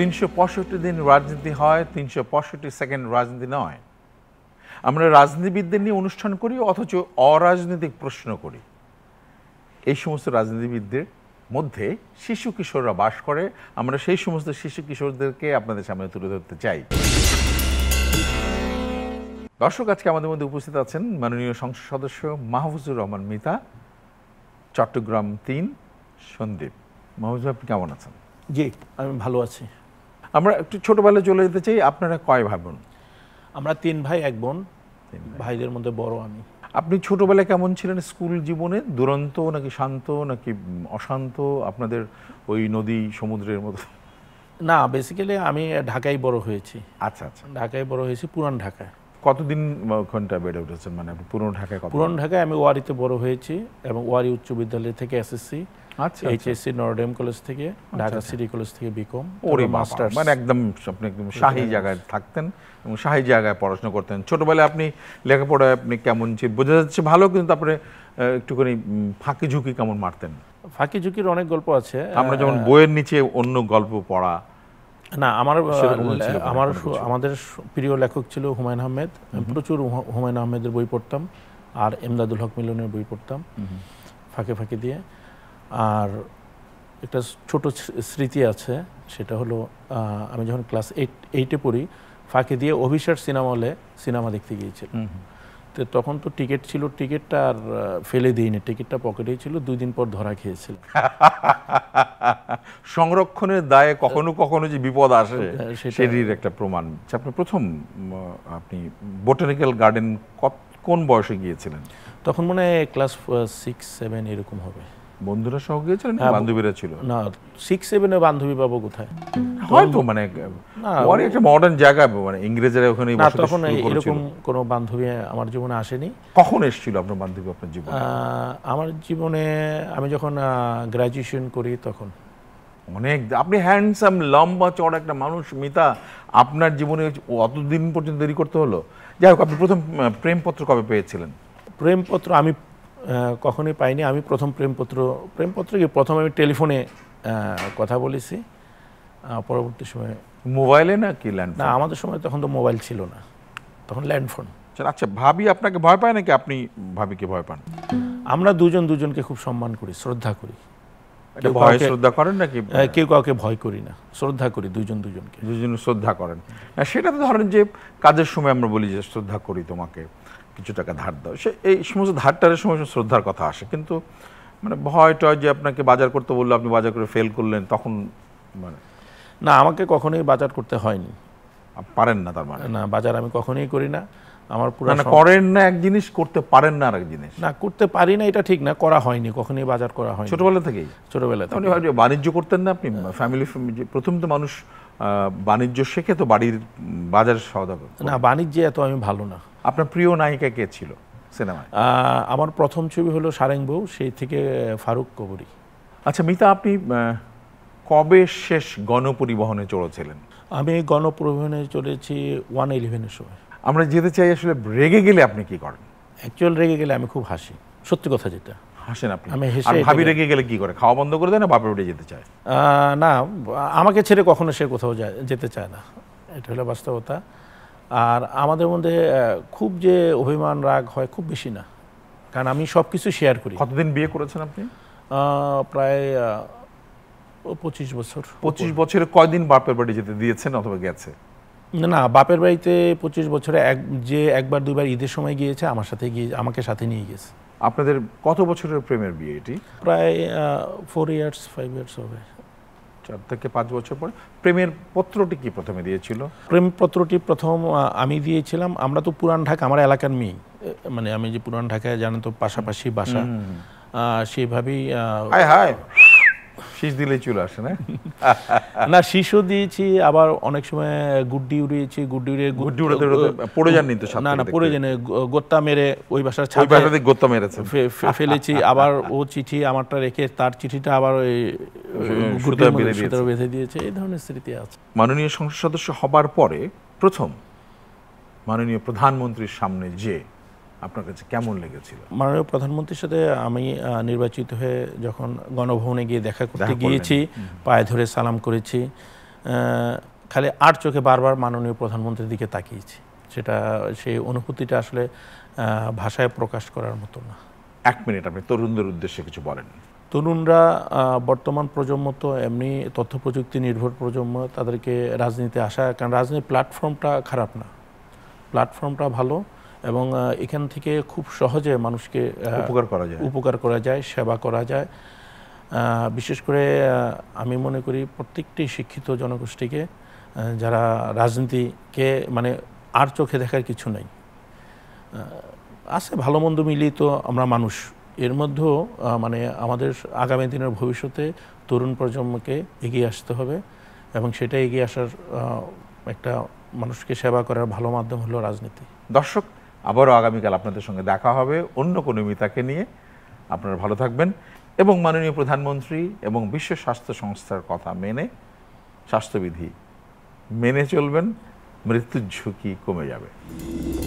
তিনশো দিন রাজনীতি হয় তিনশো সেকেন্ড রাজনীতি নয় আমরা রাজনীতিবিদদের নিয়ে অনুষ্ঠান করি অথচ অরাজনৈতিক প্রশ্ন করি এই সমস্ত রাজনীতিবিদদের মধ্যে শিশু কিশোররা বাস করে আমরা সেই সমস্ত শিশু কিশোরদেরকে আপনাদের সামনে তুলে ধরতে চাই দর্শক আজকে আমাদের মধ্যে উপস্থিত আছেন মাননীয় সংসদ সদস্য মাহফুজুর রহমান মিতা চট্টগ্রাম তিন সন্দীপ মাহফুজ আপনি কেমন আছেন জি আমি ভালো আছি আমরা একটু ছোটোবেলায় চলে যেতে চাই আপনারা কয় ভাই বোন আমরা তিন ভাই এক বোন ভাইদের মধ্যে বড় আমি আপনি ছোটবেলায় কেমন ছিলেন স্কুল জীবনে দুরন্ত নাকি শান্ত নাকি অশান্ত আপনাদের ওই নদী সমুদ্রের মতো না বেসিক্যালি আমি ঢাকায় বড় হয়েছি আচ্ছা আচ্ছা ঢাকায় বড় হয়েছি পুরান ঢাকায় কতদিন ঘন্টা বেড়ে উঠেছেন মানে পুরনো ঢাকায় পুরনো ঢাকায় আমি ওয়ারিতে বড় হয়েছি এবং ওয়ারি উচ্চ বিদ্যালয় থেকে এসএসসি আচ্ছা এইচএসসি নরডেম কলেজ থেকে ঢাকা সিটি কলেজ থেকে বিকম ওরে মাস্টার্স মানে একদম আপনি একদম হ্যাঁ। শাহী জায়গায় থাকতেন এবং শাহী জায়গায় পড়াশোনা করতেন ছোটবেলায় আপনি লেখাপড়ায় আপনি কেমন বোঝা যাচ্ছে ভালো কিন্তু তারপরে একটুখানি ফাঁকি ঝুঁকি কেমন মারতেন ফাঁকি ঝুঁকির অনেক গল্প আছে আমরা যেমন বইয়ের নিচে অন্য গল্প পড়া না আমার আমার আমাদের প্রিয় লেখক ছিল হুমায়ুন আহমেদ প্রচুর হুমায়ুন আহমেদের বই পড়তাম আর এমদাদুল হক মিলনের বই পড়তাম ফাঁকে ফাঁকে দিয়ে আর একটা ছোট স্মৃতি আছে সেটা হলো আমি যখন ক্লাস এইট এইটে পড়ি ফাঁকে দিয়ে অভিষেক সিনেমা হলে সিনেমা দেখতে গিয়েছিলাম তো তখন তো টিকিট ছিল টিকিটটা আর ফেলে দিইনি টিকিটটা পকেটেই ছিল দুই দিন পর ধরা খেয়েছিল সংরক্ষণের দায়ে কখনো কখনো যে বিপদ আসে সেটির একটা প্রমাণ আচ্ছা, আপনার প্রথম আপনি বোটানিক্যাল গার্ডেন কোন বয়সে গিয়েছিলেন তখন মনে হয় ক্লাস সিক্স সেভেন এরকম হবে বন্ধুরা সহ গিয়েছিলেন না হ্যাঁ, বান্ধবীরা ছিল না সিক্স সেভেনে বান্ধবী পাবো কোথায় হয়তো মানে পরে মানে একটা মডার্ন জায়গা মানে ইংরেজরা ওখানে না তখন এরকম কোনো বান্ধবী আমার জীবনে আসেনি কখন এসেছিল আপনার বান্ধবী আপনার জীবনে আমার জীবনে আমি যখন গ্রাজুয়েশন করি তখন অনেক আপনি হ্যান্ডসাম লম্বা চড় একটা মানুষ মিতা আপনার জীবনে অতদিন পর্যন্ত দেরি করতে হলো যাই হোক আপনি প্রথম প্রেমপত্র কবে পেয়েছিলেন প্রেমপত্র আমি কখনোই পাইনি আমি প্রথম প্রেমপত্র প্রেমপত্র কি প্রথম আমি টেলিফোনে কথা বলেছি পরবর্তী সময়ে মোবাইলে না কি ল্যান্ড না আমাদের সময় তখন তো মোবাইল ছিল না তখন ল্যান্ড ফোন আচ্ছা, আচ্ছা ভাবি আপনাকে ভয় পায় নাকি আপনি ভাবিকে ভয় পান আমরা দুজন দুজনকে খুব সম্মান করি শ্রদ্ধা করি ভয় শ্রদ্ধা করেন নাকি কেউ কাউকে ভয় করি না শ্রদ্ধা করি দুজন দুজনকে দুজন শ্রদ্ধা করেন সেটা তো ধরেন যে কাজের সময় আমরা বলি যে শ্রদ্ধা করি তোমাকে কিছু টাকা ধার দাও সে এই সমস্ত ধার টারের সময় শ্রদ্ধার কথা আসে কিন্তু মানে ভয় টয় যে আপনাকে বাজার করতে বললো আপনি বাজার করে ফেল করলেন তখন মানে না আমাকে কখনোই বাজার করতে হয়নি পারেন না তার মানে না বাজার আমি কখনোই করি না আমার পুরো করেন না এক জিনিস করতে পারেন না আরেক জিনিস না করতে পারি না এটা ঠিক না করা হয়নি কখনোই বাজার করা হয়নি ছোটবেলা থেকেই ছোটবেলা থেকে ভাবছি বাণিজ্য করতেন না আপনি ফ্যামিলি প্রথম তো মানুষ বাণিজ্য শেখে তো বাড়ির বাজার সওদা না বাণিজ্যে এত আমি ভালো না আপনার প্রিয় নায়িকা কে ছিল সিনেমায় আমার প্রথম ছবি হলো সারেং বউ সেই থেকে ফারুক কবরি আচ্ছা মিতা আপনি কবে শেষ গণপরিবহনে চড়েছিলেন আমি গণপরিবহনে চলেছি ওয়ান ইলেভেনের সময় আমরা যেতে চাই আসলে রেগে গেলে আপনি কি করেন অ্যাকচুয়াল রেগে গেলে আমি খুব হাসি সত্যি কথা যেটা হাসেন আপনি আমি হেসে ভাবি রেগে গেলে কি করে খাওয়া বন্ধ করে দেয় না বাপের উঠে যেতে চায় না আমাকে ছেড়ে কখনো সে কোথাও যায় যেতে চায় না এটা হলো বাস্তবতা আর আমাদের মধ্যে খুব যে অভিমান রাগ হয় খুব বেশি না কারণ আমি সব কিছু শেয়ার করি কতদিন বিয়ে করেছেন আপনি প্রায় পঁচিশ বছর পঁচিশ বছরে কয়দিন বাপের বাড়ি যেতে দিয়েছেন অথবা গেছে না বাপের বাড়িতে পঁচিশ বছরে এক যে একবার দুবার ঈদের সময় গিয়েছে আমার সাথে গিয়ে আমাকে সাথে নিয়ে গিয়েছে আপনাদের কত বছরের প্রেমের বিয়ে এটি প্রায় ফোর ইয়ার্স ফাইভ ইয়ার্স হবে চার থেকে পাঁচ বছর পরে প্রেমের পত্রটি কি প্রথমে দিয়েছিল প্রেম পত্রটি প্রথম আমি দিয়েছিলাম আমরা তো পুরান ঢাকা আমার এলাকার মেয়ে মানে আমি যে পুরান ঢাকায় জানো তো পাশাপাশি বাসা সেভাবেই হায় হায় শীষ দিলে চুল আসে না না শীষও দিয়েছি আবার অনেক সময় গুড্ডি উড়িয়েছি গুড্ডি উড়িয়ে গুড্ডি উড়াতে পড়ে যাননি তো না না পড়ে যান গোত্তা মেরে ওই ভাষার ছাপে ওই ভাষাতে গোত্তা মেরেছে ফেলেছি আবার ও চিঠি আমারটা রেখে তার চিঠিটা আবার ওই গুড্ডি বেঁধে দিয়েছে এই ধরনের স্মৃতি আছে মাননীয় সংসদ সদস্য হবার পরে প্রথম মাননীয় প্রধানমন্ত্রীর সামনে যে আপনার কাছে কেমন লেগেছিল মাননীয় প্রধানমন্ত্রীর সাথে আমি নির্বাচিত হয়ে যখন গণভবনে গিয়ে দেখা করতে গিয়েছি পায়ে ধরে সালাম করেছি খালি আর চোখে বারবার মাননীয় প্রধানমন্ত্রীর দিকে তাকিয়েছি সেটা সেই অনুভূতিটা আসলে ভাষায় প্রকাশ করার মতো না এক মিনিট আপনি তরুণদের উদ্দেশ্যে কিছু বলেন তরুণরা বর্তমান প্রজন্ম তো এমনি তথ্য প্রযুক্তি নির্ভর প্রজন্ম তাদেরকে রাজনীতি আসা কারণ রাজনীতি প্ল্যাটফর্মটা খারাপ না প্ল্যাটফর্মটা ভালো এবং এখান থেকে খুব সহজে মানুষকে উপকার করা যায় উপকার করা যায় সেবা করা যায় বিশেষ করে আমি মনে করি প্রত্যেকটি শিক্ষিত জনগোষ্ঠীকে যারা রাজনীতিকে মানে আর চোখে দেখার কিছু নেই আছে ভালো মন্দ মিলিয়ে তো আমরা মানুষ এর মধ্যেও মানে আমাদের আগামী দিনের ভবিষ্যতে তরুণ প্রজন্মকে এগিয়ে আসতে হবে এবং সেটা এগিয়ে আসার একটা মানুষকে সেবা করার ভালো মাধ্যম হলো রাজনীতি দর্শক আবারও আগামীকাল আপনাদের সঙ্গে দেখা হবে অন্য কোনো মিতাকে নিয়ে আপনারা ভালো থাকবেন এবং মাননীয় প্রধানমন্ত্রী এবং বিশ্ব স্বাস্থ্য সংস্থার কথা মেনে স্বাস্থ্যবিধি মেনে চলবেন মৃত্যুর ঝুঁকি কমে যাবে